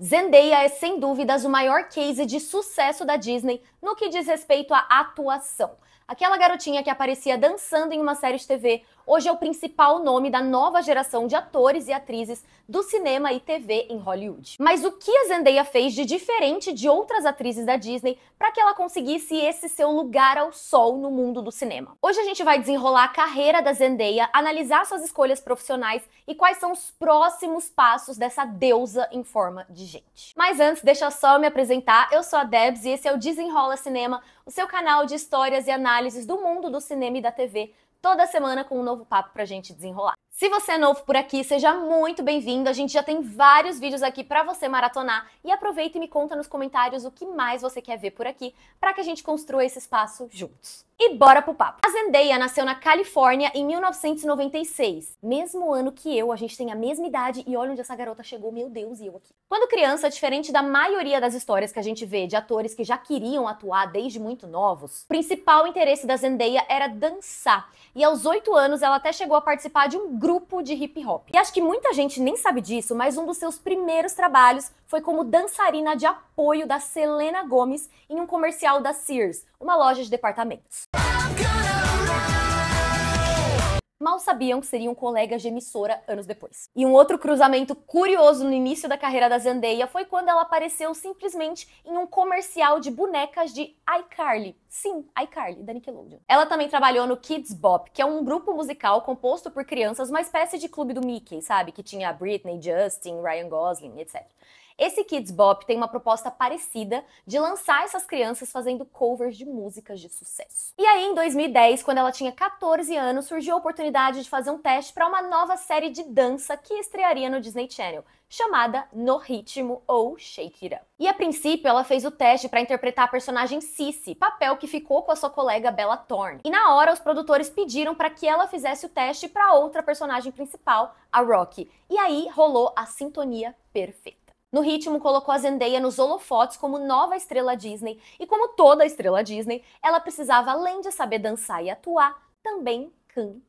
Zendaya é sem dúvidas o maior case de sucesso da Disney no que diz respeito à atuação. Aquela garotinha que aparecia dançando em uma série de TV, hoje é o principal nome da nova geração de atores e atrizes do cinema e TV em Hollywood. Mas o que a Zendaya fez de diferente de outras atrizes da Disney para que ela conseguisse esse seu lugar ao sol no mundo do cinema? Hoje a gente vai desenrolar a carreira da Zendaya, analisar suas escolhas profissionais e quais são os próximos passos dessa deusa em forma de gente. Mas antes, deixa só eu me apresentar. Eu sou a Debs e esse é o Desenrola Cinema, o seu canal de histórias e análises análises do mundo do cinema e da TV, toda semana com um novo papo a gente desenrolar. Se você é novo por aqui, seja muito bem-vindo. A gente já tem vários vídeos aqui para você maratonar e aproveita e me conta nos comentários o que mais você quer ver por aqui, para que a gente construa esse espaço juntos. E bora pro papo. A Zendaya nasceu na Califórnia em 1996, mesmo ano que eu, a gente tem a mesma idade e olha onde essa garota chegou, meu Deus, e eu aqui. Quando criança, diferente da maioria das histórias que a gente vê de atores que já queriam atuar desde muito novos, o principal interesse da Zendaya era dançar. E aos 8 anos ela até chegou a participar de um grupo grupo de hip hop. E acho que muita gente nem sabe disso, mas um dos seus primeiros trabalhos foi como dançarina de apoio da Selena Gomes em um comercial da Sears, uma loja de departamentos. Mal sabiam que seriam colegas de emissora anos depois. E um outro cruzamento curioso no início da carreira da Zendaya foi quando ela apareceu simplesmente em um comercial de bonecas de iCarly. Sim, iCarly, da Nickelodeon. Ela também trabalhou no Kids Bop, que é um grupo musical composto por crianças, uma espécie de clube do Mickey, sabe? Que tinha Britney, Justin, Ryan Gosling, etc. Esse Kids Bop tem uma proposta parecida de lançar essas crianças fazendo covers de músicas de sucesso. E aí, em 2010, quando ela tinha 14 anos, surgiu a oportunidade de fazer um teste para uma nova série de dança que estrearia no Disney Channel, chamada No Ritmo ou Shake It Up. E a princípio, ela fez o teste para interpretar a personagem Cici, papel que ficou com a sua colega Bella Thorne. E na hora, os produtores pediram para que ela fizesse o teste para outra personagem principal, a Rocky. E aí rolou a sintonia perfeita. No ritmo, colocou a Zendaya nos holofotes como nova estrela Disney, e como toda estrela Disney, ela precisava, além de saber dançar e atuar, também cantar.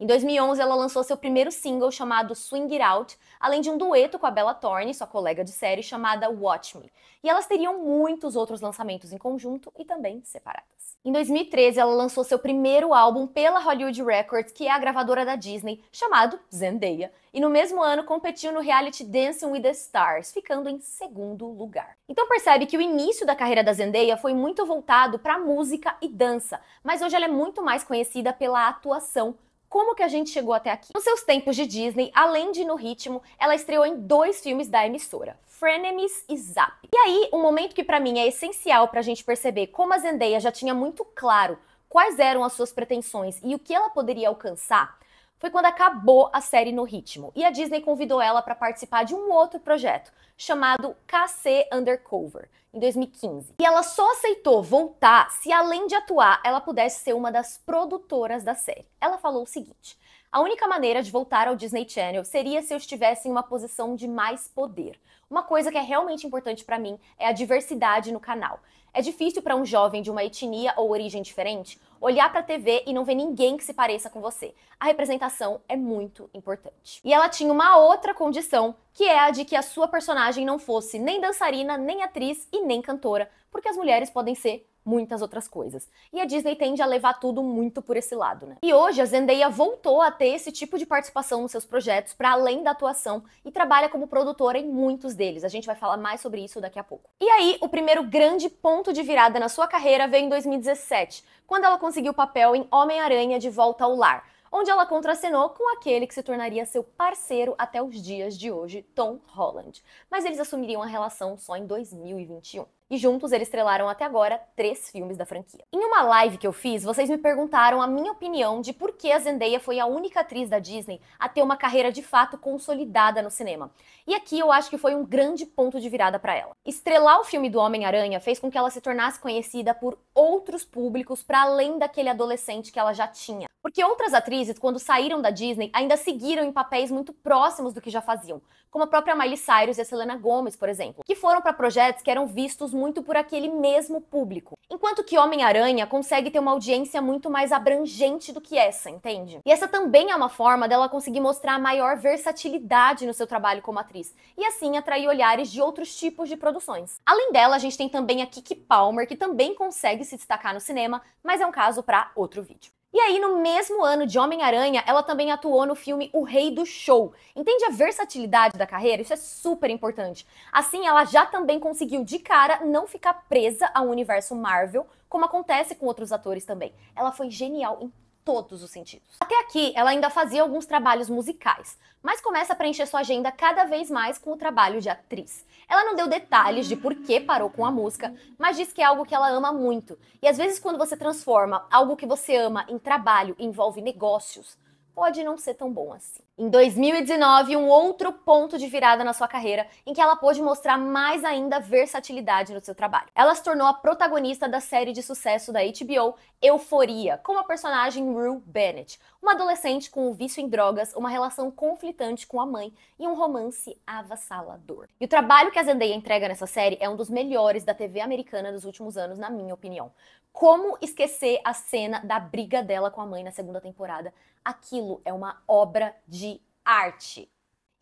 Em 2011, ela lançou seu primeiro single chamado Swing It Out, além de um dueto com a Bella Thorne, sua colega de série, chamada Watch Me. E elas teriam muitos outros lançamentos em conjunto e também separadas. Em 2013, ela lançou seu primeiro álbum pela Hollywood Records, que é a gravadora da Disney, chamado Zendaya, e no mesmo ano competiu no reality Dancing with the Stars, ficando em segundo lugar. Então percebe que o início da carreira da Zendaya foi muito voltado para música e dança, mas hoje ela é muito mais conhecida pela atuação como que a gente chegou até aqui. Nos seus tempos de Disney, além de No Ritmo, ela estreou em dois filmes da emissora, Frenemies e Zap. E aí, um momento que para mim é essencial para a gente perceber como a Zendaya já tinha muito claro quais eram as suas pretensões e o que ela poderia alcançar, foi quando acabou a série No Ritmo e a Disney convidou ela para participar de um outro projeto chamado KC Undercover, em 2015. E ela só aceitou voltar se, além de atuar, ela pudesse ser uma das produtoras da série. Ela falou o seguinte: a única maneira de voltar ao Disney Channel seria se eu estivesse em uma posição de mais poder uma coisa que é realmente importante para mim é a diversidade no canal. É difícil para um jovem de uma etnia ou origem diferente olhar para a TV e não ver ninguém que se pareça com você. A representação é muito importante. E ela tinha uma outra condição, que é a de que a sua personagem não fosse nem dançarina, nem atriz e nem cantora, porque as mulheres podem ser muitas outras coisas. E a Disney tende a levar tudo muito por esse lado, né? E hoje a Zendaya voltou a ter esse tipo de participação nos seus projetos para além da atuação e trabalha como produtora em muitos deles. A gente vai falar mais sobre isso daqui a pouco. E aí, o primeiro grande ponto de virada na sua carreira veio em 2017, quando ela conseguiu o papel em Homem-Aranha de Volta ao Lar, onde ela contracenou com aquele que se tornaria seu parceiro até os dias de hoje, Tom Holland. Mas eles assumiriam a relação só em 2021 e juntos eles estrelaram até agora três filmes da franquia. Em uma live que eu fiz, vocês me perguntaram a minha opinião de por que a Zendaya foi a única atriz da Disney a ter uma carreira de fato consolidada no cinema. E aqui eu acho que foi um grande ponto de virada para ela. Estrelar o filme do Homem-Aranha fez com que ela se tornasse conhecida por outros públicos para além daquele adolescente que ela já tinha. Porque outras atrizes, quando saíram da Disney, ainda seguiram em papéis muito próximos do que já faziam, como a própria Miley Cyrus e a Selena Gomez, por exemplo, que foram para projetos que eram vistos muito por aquele mesmo público. Enquanto que Homem-Aranha consegue ter uma audiência muito mais abrangente do que essa, entende? E essa também é uma forma dela conseguir mostrar maior versatilidade no seu trabalho como atriz e assim atrair olhares de outros tipos de produções. Além dela, a gente tem também a Kiki Palmer, que também consegue se destacar no cinema, mas é um caso para outro vídeo. E aí, no mesmo ano de Homem-Aranha, ela também atuou no filme O Rei do Show. Entende a versatilidade da carreira? Isso é super importante. Assim, ela já também conseguiu de cara não ficar presa ao universo Marvel, como acontece com outros atores também. Ela foi genial em todos os sentidos. Até aqui, ela ainda fazia alguns trabalhos musicais, mas começa a preencher sua agenda cada vez mais com o trabalho de atriz. Ela não deu detalhes de por que parou com a música, mas diz que é algo que ela ama muito. E às vezes, quando você transforma algo que você ama em trabalho e envolve negócios, pode não ser tão bom assim. Em 2019, um outro ponto de virada na sua carreira, em que ela pôde mostrar mais ainda versatilidade no seu trabalho. Ela se tornou a protagonista da série de sucesso da HBO Euforia, como a personagem Rue Bennett, uma adolescente com o um vício em drogas, uma relação conflitante com a mãe e um romance avassalador. E o trabalho que a Zendaya entrega nessa série é um dos melhores da TV americana dos últimos anos, na minha opinião. Como esquecer a cena da briga dela com a mãe na segunda temporada? Aquilo é uma obra de arte.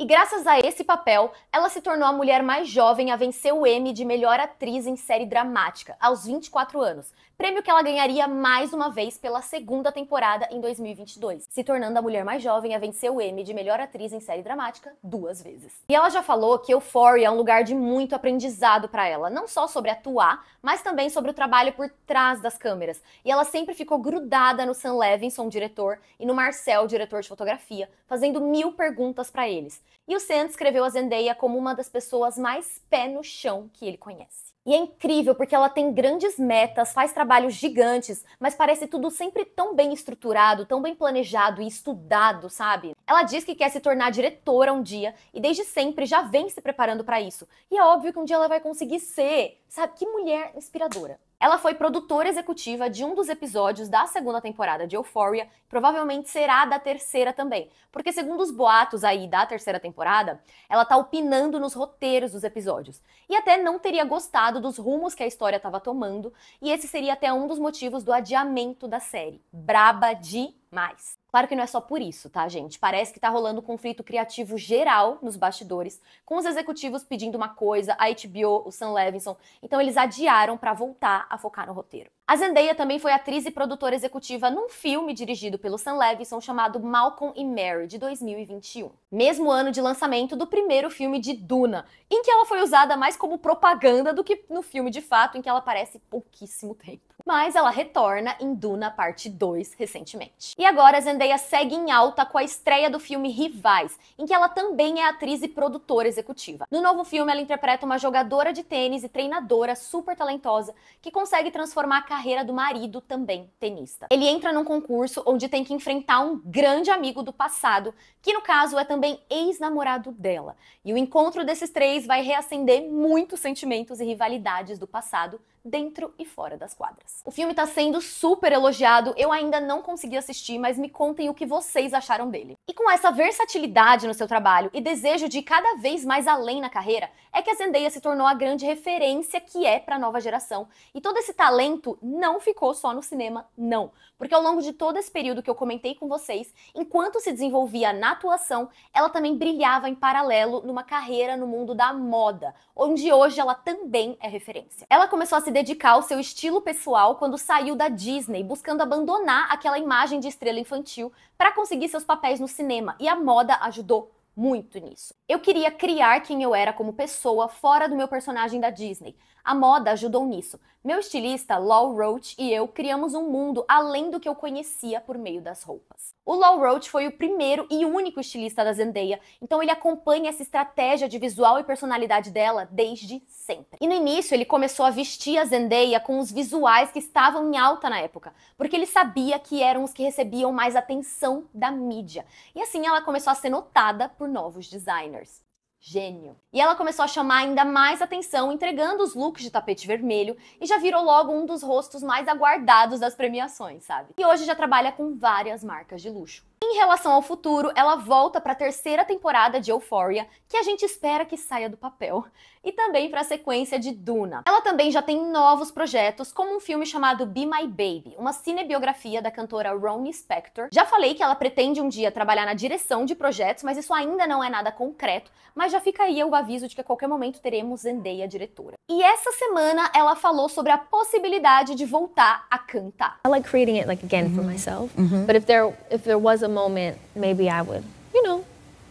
E graças a esse papel, ela se tornou a mulher mais jovem a vencer o Emmy de melhor atriz em série dramática, aos 24 anos. Prêmio que ela ganharia mais uma vez pela segunda temporada em 2022, se tornando a mulher mais jovem a vencer o Emmy de melhor atriz em série dramática duas vezes. E ela já falou que Euphoria é um lugar de muito aprendizado para ela, não só sobre atuar, mas também sobre o trabalho por trás das câmeras. E ela sempre ficou grudada no Sam Levinson, diretor, e no Marcel, diretor de fotografia, fazendo mil perguntas para eles. E o Sam descreveu a Zendaya como uma das pessoas mais pé no chão que ele conhece. E é incrível porque ela tem grandes metas, faz trabalhos gigantes, mas parece tudo sempre tão bem estruturado, tão bem planejado e estudado, sabe? Ela diz que quer se tornar diretora um dia e desde sempre já vem se preparando para isso. E é óbvio que um dia ela vai conseguir ser. Sabe que mulher inspiradora. Ela foi produtora executiva de um dos episódios da segunda temporada de Euphoria, provavelmente será da terceira também, porque segundo os boatos aí da terceira temporada, ela tá opinando nos roteiros dos episódios. E até não teria gostado dos rumos que a história estava tomando, e esse seria até um dos motivos do adiamento da série. Braba de mais. Claro que não é só por isso, tá, gente? Parece que tá rolando um conflito criativo geral nos bastidores, com os executivos pedindo uma coisa, a HBO, o Sam Levinson, então eles adiaram para voltar a focar no roteiro. A Zendaya também foi atriz e produtora executiva num filme dirigido pelo Sam Levinson chamado Malcolm e Mary, de 2021. Mesmo ano de lançamento do primeiro filme de Duna, em que ela foi usada mais como propaganda do que no filme de fato, em que ela aparece pouquíssimo tempo. Mas ela retorna em Duna Parte 2 recentemente. E agora, Zendaya segue em alta com a estreia do filme Rivais, em que ela também é atriz e produtora executiva. No novo filme, ela interpreta uma jogadora de tênis e treinadora super talentosa que consegue transformar a carreira do marido, também tenista. Ele entra num concurso onde tem que enfrentar um grande amigo do passado, que no caso é também ex-namorado dela. E o encontro desses três vai reacender muitos sentimentos e rivalidades do passado dentro e fora das quadras. O filme tá sendo super elogiado, eu ainda não consegui assistir, mas me contem o que vocês acharam dele. E com essa versatilidade no seu trabalho e desejo de ir cada vez mais além na carreira, é que a Zendaya se tornou a grande referência que é para a nova geração. E todo esse talento não ficou só no cinema, não. Porque ao longo de todo esse período que eu comentei com vocês, enquanto se desenvolvia na atuação, ela também brilhava em paralelo numa carreira no mundo da moda, onde hoje ela também é referência. Ela começou a se dedicar ao seu estilo pessoal quando saiu da Disney, buscando abandonar aquela imagem de estrela infantil para conseguir seus papéis no cinema, e a moda ajudou muito nisso. Eu queria criar quem eu era como pessoa fora do meu personagem da Disney. A moda ajudou nisso. Meu estilista, Law Roach, e eu criamos um mundo além do que eu conhecia por meio das roupas. O Law Roach foi o primeiro e único estilista da Zendaya, então ele acompanha essa estratégia de visual e personalidade dela desde sempre. E no início ele começou a vestir a Zendaya com os visuais que estavam em alta na época, porque ele sabia que eram os que recebiam mais atenção da mídia. E assim ela começou a ser notada por por novos designers. Gênio. E ela começou a chamar ainda mais atenção entregando os looks de tapete vermelho e já virou logo um dos rostos mais aguardados das premiações, sabe? E hoje já trabalha com várias marcas de luxo. Em relação ao futuro, ela volta para a terceira temporada de Euphoria, que a gente espera que saia do papel, e também para a sequência de Duna. Ela também já tem novos projetos, como um filme chamado Be My Baby, uma cinebiografia da cantora Ronnie Spector. Já falei que ela pretende um dia trabalhar na direção de projetos, mas isso ainda não é nada concreto, mas já fica aí o aviso de que a qualquer momento teremos Zendaya diretora. E essa semana ela falou sobre a possibilidade de voltar a cantar. I like creating it like again for uhum. myself, uhum. but if there if there was a moment, maybe I would, you know,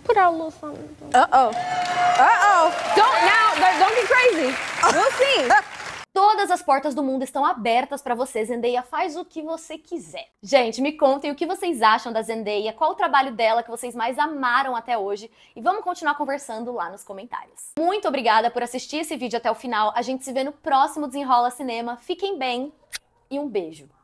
put out a little something. Uh oh. Uh oh. Don't now, don't get crazy. We'll see. Todas as portas do mundo estão abertas para você, Zendaya. Faz o que você quiser. Gente, me contem o que vocês acham da Zendaya, qual o trabalho dela que vocês mais amaram até hoje e vamos continuar conversando lá nos comentários. Muito obrigada por assistir esse vídeo até o final. A gente se vê no próximo Desenrola Cinema. Fiquem bem e um beijo.